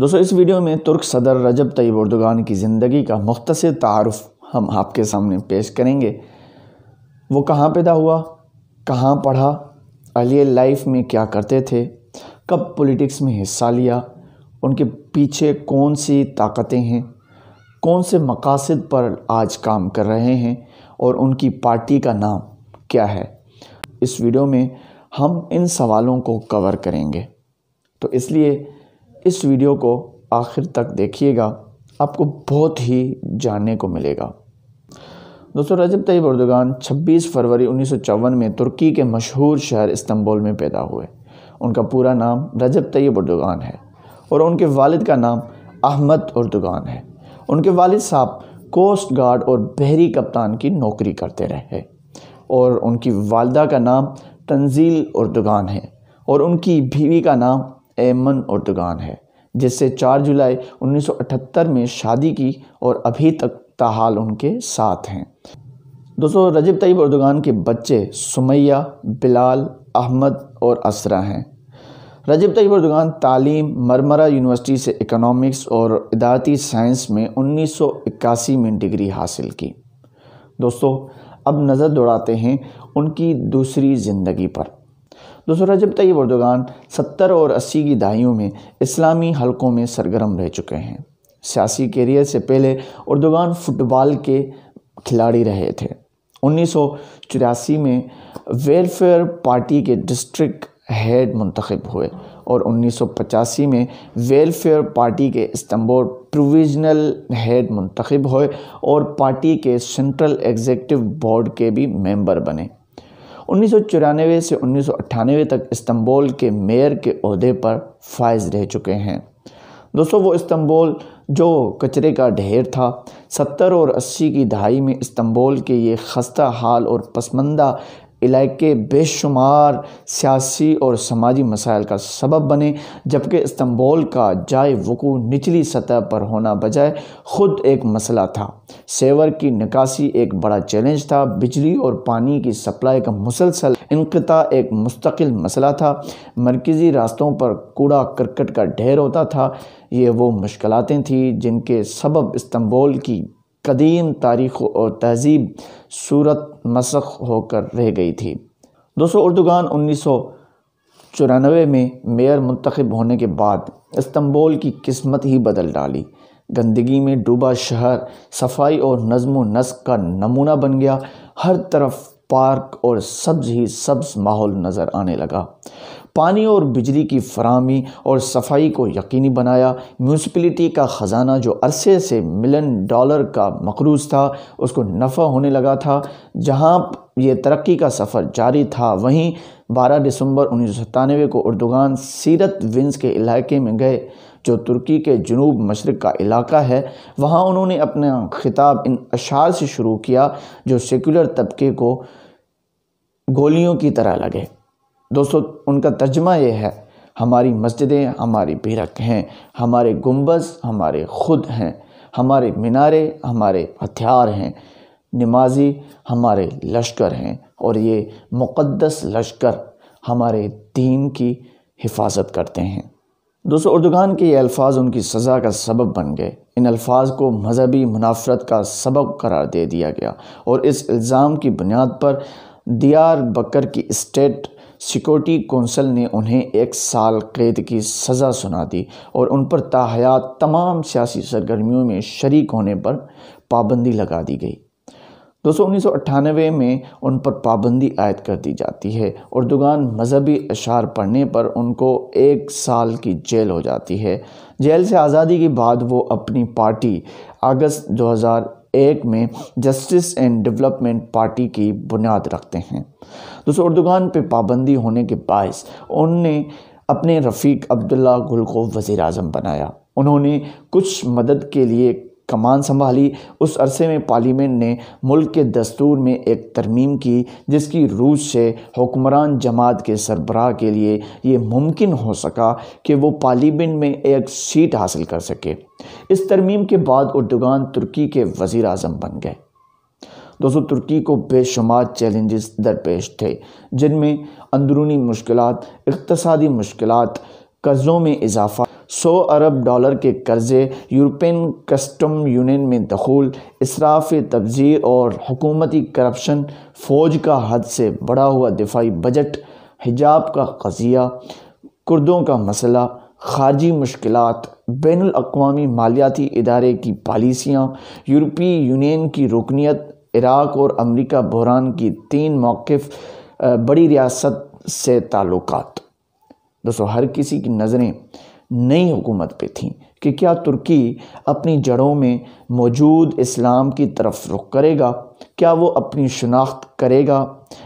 दोस्तों इस वीडियो में तुर्क सदर रजब तैयब उर्दगान की ज़िंदगी का मुख्तर तारफ़ हम आपके सामने पेश करेंगे वो कहाँ पैदा हुआ कहाँ पढ़ा अलिए लाइफ में क्या करते थे कब पॉलिटिक्स में हिस्सा लिया उनके पीछे कौन सी ताकतें हैं कौन से मकासद पर आज काम कर रहे हैं और उनकी पार्टी का नाम क्या है इस वीडियो में हम इन सवालों को कवर करेंगे तो इसलिए इस वीडियो को आखिर तक देखिएगा आपको बहुत ही जानने को मिलेगा दोस्तों रजब तैयब उर्दगान 26 फरवरी उन्नीस में तुर्की के मशहूर शहर इस्तंबुल में पैदा हुए उनका पूरा नाम रजब तैयब उर्दगान है और उनके वालिद का नाम अहमद उर्दगान है उनके वालिद साहब कोस्ट गार्ड और बहरी कप्तान की नौकरी करते रहे और उनकी वालदा का नाम तंजील उर्दगान है और उनकी बीवी का नाम एमन उर्दगान है जिससे 4 जुलाई 1978 में शादी की और अभी तक ताहाल उनके साथ हैं दोस्तों रजब तैयब उर्दगान के बच्चे सुमैया बिलाल अहमद और असरा हैं रजब तैयब उर्दगान तालीम मरमरा यूनिवर्सिटी से इकोनॉमिक्स और इदारती साइंस में 1981 में डिग्री हासिल की दोस्तों अब नज़र दौड़ाते हैं उनकी दूसरी ज़िंदगी पर दोस्तों जब तैयब उर्दगान सत्तर और अस्सी की दहाइयों में इस्लामी हलकों में सरगर्म रह चुके हैं सियासी कैरियर से पहले उर्दगान फुटबॉल के खिलाड़ी रहे थे उन्नीस में वेलफेयर पार्टी के डिस्ट्रिक्ट हेड मंतखब हुए और 1985 में वेलफेयर पार्टी के इस्तंबुल प्रोविजनल हेड मंतखब हुए और पार्टी के सेंट्रल एग्जीक्यूटिव बोर्ड के भी मेंबर बने उन्नीस से उन्नीस तक इस्तंबोल के मेयर के अहदे पर फायज रह चुके हैं दोस्तों वो इस्तंबोल जो कचरे का ढेर था सत्तर और अस्सी की दहाई में इस्तंबोल के ये खस्ता हाल और पसमंदा इलाके बेशुमार सियासी और समाजी मसाइल का सबब बने जबकि इस्तंबोल का जाए वकू निचली सतह पर होना बजाय ख़ुद एक मसला था सेवर की निकासी एक बड़ा चैलेंज था बिजली और पानी की सप्लाई का मुसलसल इनकता एक मुस्तकिल मसला था मरकज़ी रास्तों पर कूड़ा करकट का ढेर होता था ये वो मुश्किलें थीं जिनके सबब इस्तंबोल की कदीम तारीख और तहजीब सूरत मसख होकर रह गई थी दोस्तों उर्दुगान उन्नीस सौ चौरानवे में मेयर मंतखब होने के बाद इस्तंबोल की किस्मत ही बदल डाली गंदगी में डूबा शहर सफाई और नज़म नस्क का नमूना बन गया हर तरफ पार्क और सब्ज ही सब्ज माहौल नज़र आने लगा पानी और बिजली की फरहमी और सफाई को यकीनी बनाया म्यूनसपलिटी का ख़जाना जो अरसे से मिलन डॉलर का मकरूज था उसको नफ़ा होने लगा था जहाँ ये तरक्की का सफ़र जारी था वहीं 12 दिसंबर उन्नीस को उर्दुगान सीरत विंस के इलाके में गए जो तुर्की के जनूब मशरक़ का इलाका है वहाँ उन्होंने अपना खिताब इन अशार से शुरू किया जो सेकुलर तबके को गोलियों की तरह लगे दोस्तों उनका तर्जमा ये है हमारी मस्जिदें हमारी बिरक हैं हमारे गुम्बस हमारे खुद हैं हमारे मीनारे हमारे हथियार हैं नमाजी हमारे लश्कर हैं और ये मुक़दस लश्कर हमारे दीन की हिफाजत करते हैं दोस्तों उर्दगान के ये अल्फाज उनकी सज़ा का सबब बन गए इन अल्फाज को मजहबी मुनाफरत का सबब करार दे दिया गया और इस इल्ज़ाम की बुनियाद पर दियार बकर की स्टेट सिक्योरिटी कौंसिल ने उन्हें एक साल कैद की सज़ा सुना दी और उन पर ताहयात तमाम सियासी सरगर्मियों में शरीक होने पर पाबंदी लगा दी गई दोस्तों उन्नीस में उन पर पाबंदी आयद कर दी जाती है और दुगान मजहबी अशार पढ़ने पर उनको एक साल की जेल हो जाती है जेल से आज़ादी के बाद वो अपनी पार्टी अगस्त एक में जस्टिस एंड डेवलपमेंट पार्टी की बुनियाद रखते हैं दोस्तों उर्दुगान पे पाबंदी होने के बायस उनने अपने रफ़ीक अब्दुल्ला गुल को वज़ी अजम बनाया उन्होंने कुछ मदद के लिए कमान संभाली उस अरसे में पार्लियामेंट ने मुल्क के दस्तूर में एक तरमीम की जिसकी रूस से हुक्मरान जमात के सरबराह के लिए ये मुमकिन हो सका कि वो पार्लियामेंट में एक सीट हासिल कर सके इस तरमीम के बाद उर्दगान तुर्की के वज़ी अजम बन गए दोस्तों तुर्की को बेशुमार चैलेंजेस दरपेश थे जिनमें अंदरूनी मुश्किल इकतसादी मुश्किल कर्ज़ों में इजाफा सौ अरब डॉलर के कर्जे यूरोपियन कस्टम यूनियन में दखूल इसराफ तबजीर और हुकूमती करप्शन फ़ौज का हद से बढ़ा हुआ दिफाई बजट हिजाब का कजिया कुर्दों का मसला खारजी मुश्किल बैन अवी मालियाती इदारे की पॉलिसियाँ यूरोपीय यूनियन की रुकनीत इराक और अमरीका बहरान की तीन मौक़ बड़ी रियासत से ताल्लुक़ दोस्तों हर किसी की नज़रें नई हुकूमत पे थी कि क्या तुर्की अपनी जड़ों में मौजूद इस्लाम की तरफ रुख करेगा क्या वो अपनी शनाख्त करेगा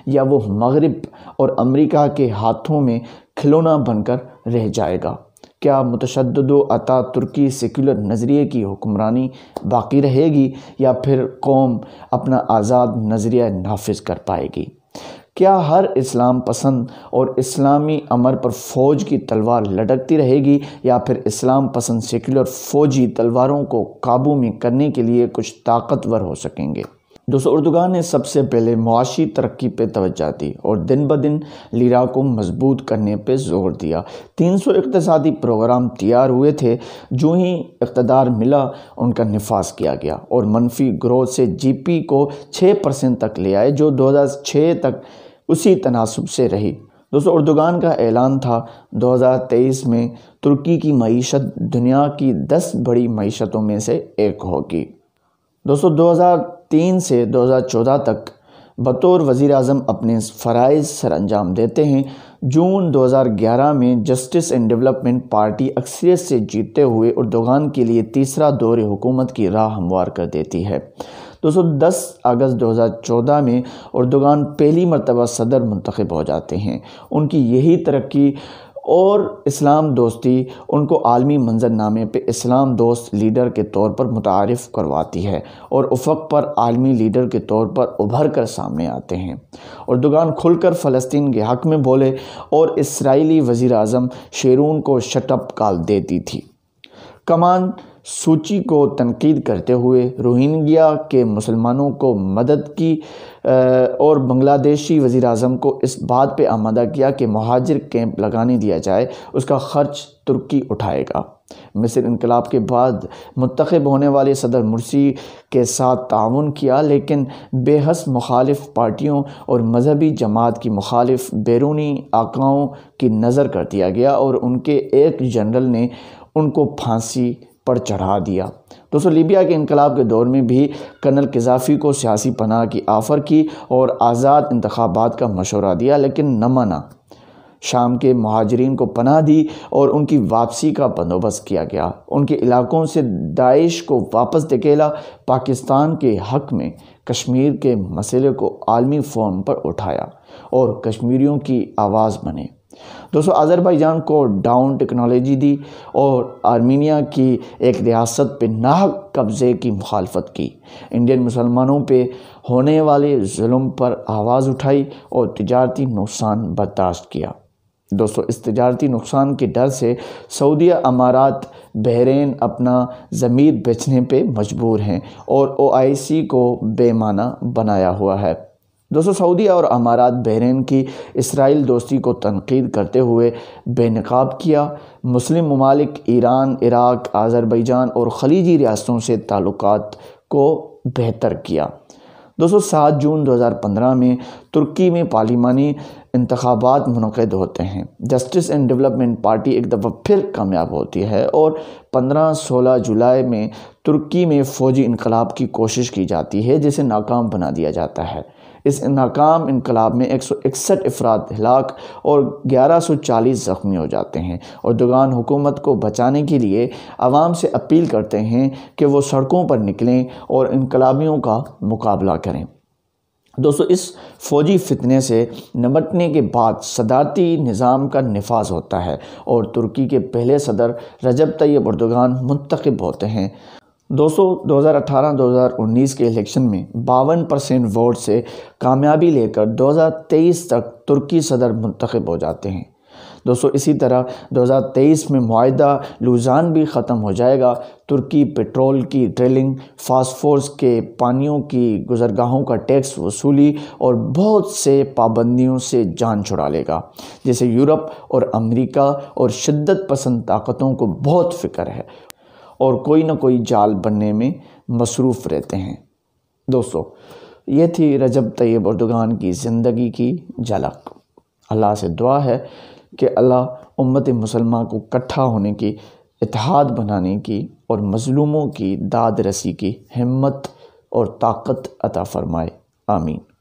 या वो मगरब और अमेरिका के हाथों में खिलौना बनकर रह जाएगा क्या मुतशद अता तुर्की सेकुलर नज़रिए की हुक्मरानी बाकी रहेगी या फिर कौम अपना आज़ाद नज़रिया नाफिज कर पाएगी क्या हर इस्लाम पसंद और इस्लामी अमर पर फ़ौज की तलवार लटकती रहेगी या फिर इस्लाम पसंद सेक्युलर फ़ौजी तलवारों को काबू में करने के लिए कुछ ताकतवर हो सकेंगे दोस्तों उर्दुगान ने सबसे पहले मुआशी तरक्की पर तोज्जा दी और दिन ब दिन लीरा को मजबूत करने पर जोर दिया तीन सौ इकतदी प्रोग्राम तैयार हुए थे जो ही इकतदार मिला उनका नफाज किया गया और मनफी ग्रोथ से जी पी को छः परसेंट तक ले आए जो दो हज़ार छः तक उसी तनासब से रही दोस्तों उर्दुगान का ऐलान था 2023 में तुर्की की मीशत दुनिया की 10 बड़ी मीशतों में से एक होगी दोस्तों 2003 से 2014 तक बतौर वज़ी अजम अपने फ़रज़ सर अंजाम देते हैं जून 2011 में जस्टिस एंड डेवलपमेंट पार्टी अक्सरियत से जीतते हुए उर्दुगान के लिए तीसरा दौर हुकूमत की राह हमवार कर देती है दोस्तों 10 अगस्त 2014 में उर्दुगान पहली मरतबा सदर मंतखब हो जाते हैं उनकी यही तरक्की और इस्लाम दोस्ती उनको आलमी मंजरनामे पे इस्लाम दोस्त लीडर के तौर पर मुतारफ़ करवाती है और उफक पर आलमी लीडर के तौर पर उभर कर सामने आते हैं और दुकान खुलकर फ़लस्तीन के हक़ में बोले और इसराइली वज़ी अजम शेरून को शटअप काल देती थी कमान सूची को तनकीद करते हुए रोहिंग्या के मुसलमानों को मदद की और बंग्लादेशी वज़ी अजम को इस बात पर आमादा किया कि महाजिर कैंप लगाने दिया जाए उसका ख़र्च तुर्की उठाएगा मिस्र इनकलाब के बाद मंतखब होने वाले सदर मुर्सी के साथ ताउन किया लेकिन बेहस मुखालिफ पार्टियों और मजहबी जमात की मुखालिफ बैरूनी आकाओं की नज़र कर दिया गया और उनके एक जनरल ने उनको फांसी पर चढ़ा दिया दोस्तों लीबिया के इनकलाब के दौर में भी कर्नल कजाफी को सियासी पनाह की आफ़र की और आज़ाद इंतबात का मशवरा दिया लेकिन न माना शाम के महाजरीन को पनाह दी और उनकी वापसी का बंदोबस्त किया गया उनके इलाकों से दाइश को वापस धकेला पाकिस्तान के हक में कश्मीर के मसले को आलमी फॉर्म पर उठाया और कश्मीरियों की आवाज़ बने दोस्तों अज़रबैजान को डाउन टेक्नोलॉजी दी और आर्मीनिया की एक रियासत पे नाहक कब्ज़े की मुखालफत की इंडियन मुसलमानों पे होने वाले जुल्म पर आवाज़ उठाई और तजारती नुकसान बर्दाश्त किया दोस्तों इस तजारती नुकसान के डर से सऊदी अमारात बहरेन अपना ज़मीर बेचने पे मजबूर हैं और ओआईसी को बेमाना बनाया हुआ है दोस्तों सऊदी और अमारात बहरीन की इसराइल दोस्ती को तनकीद करते हुए बेनकाब किया मुस्लिम ममालिक ईरान इराक आज़रबैजान और खलीजी रियासतों से ताल्लुक़ को बेहतर किया दोस्तों सात जून 2015 में तुर्की में पार्लिमानी इंतबात मनद होते हैं जस्टिस एंड डेवलपमेंट पार्टी एक दफ़ा फिर कामयाब होती है और 15-16 जुलाई में तुर्की में फ़ौजी इनकलाब की कोशिश की जाती है जिसे नाकाम बना दिया जाता है इस नाकाम इनकलाब में एक सौ इकसठ अफराद हलाक और ग्यारह सौ चालीस ज़ख्मी हो जाते हैं और दुगान हुकूमत को बचाने के लिए आवाम से अपील करते हैं कि वो सड़कों पर निकलें और इनकलाबियों का मुकाबला करें दोस्तों इस फौजी फितने से निपटने के बाद सदारती निज़ाम का नफाज होता है और तुर्की के पहले सदर रजब तैयब अर्दगान मुंतखब होते हैं दोस्तों 2018-2019 के इलेक्शन में बावन परसेंट वोट से कामयाबी लेकर 2023 तक तुर्की सदर मंतखब हो जाते हैं दोस्तों इसी तरह 2023 में माहा लुजान भी ख़त्म हो जाएगा तुर्की पेट्रोल की ड्रिलिंग फास्फोर्स के पानियों की गुजरगाहों का टैक्स वसूली और बहुत से पाबंदियों से जान छुड़ा लेगा जैसे यूरोप और अमेरिका और शिद्दत पसंद ताकतों को बहुत फ़िक्र है और कोई ना कोई जाल बनने में मसरूफ़ रहते हैं दोस्तों ये थी रजब तैयब अर्दगान की ज़िंदगी की झलक अल्लाह से दुआ है कि अल्लाह उम्मत मुसलमान को इकट्ठा होने की इतिहाद बनाने की और मज़लूमों की दाद रसी की हिम्मत और ताकत अता फ़रमाए आमीन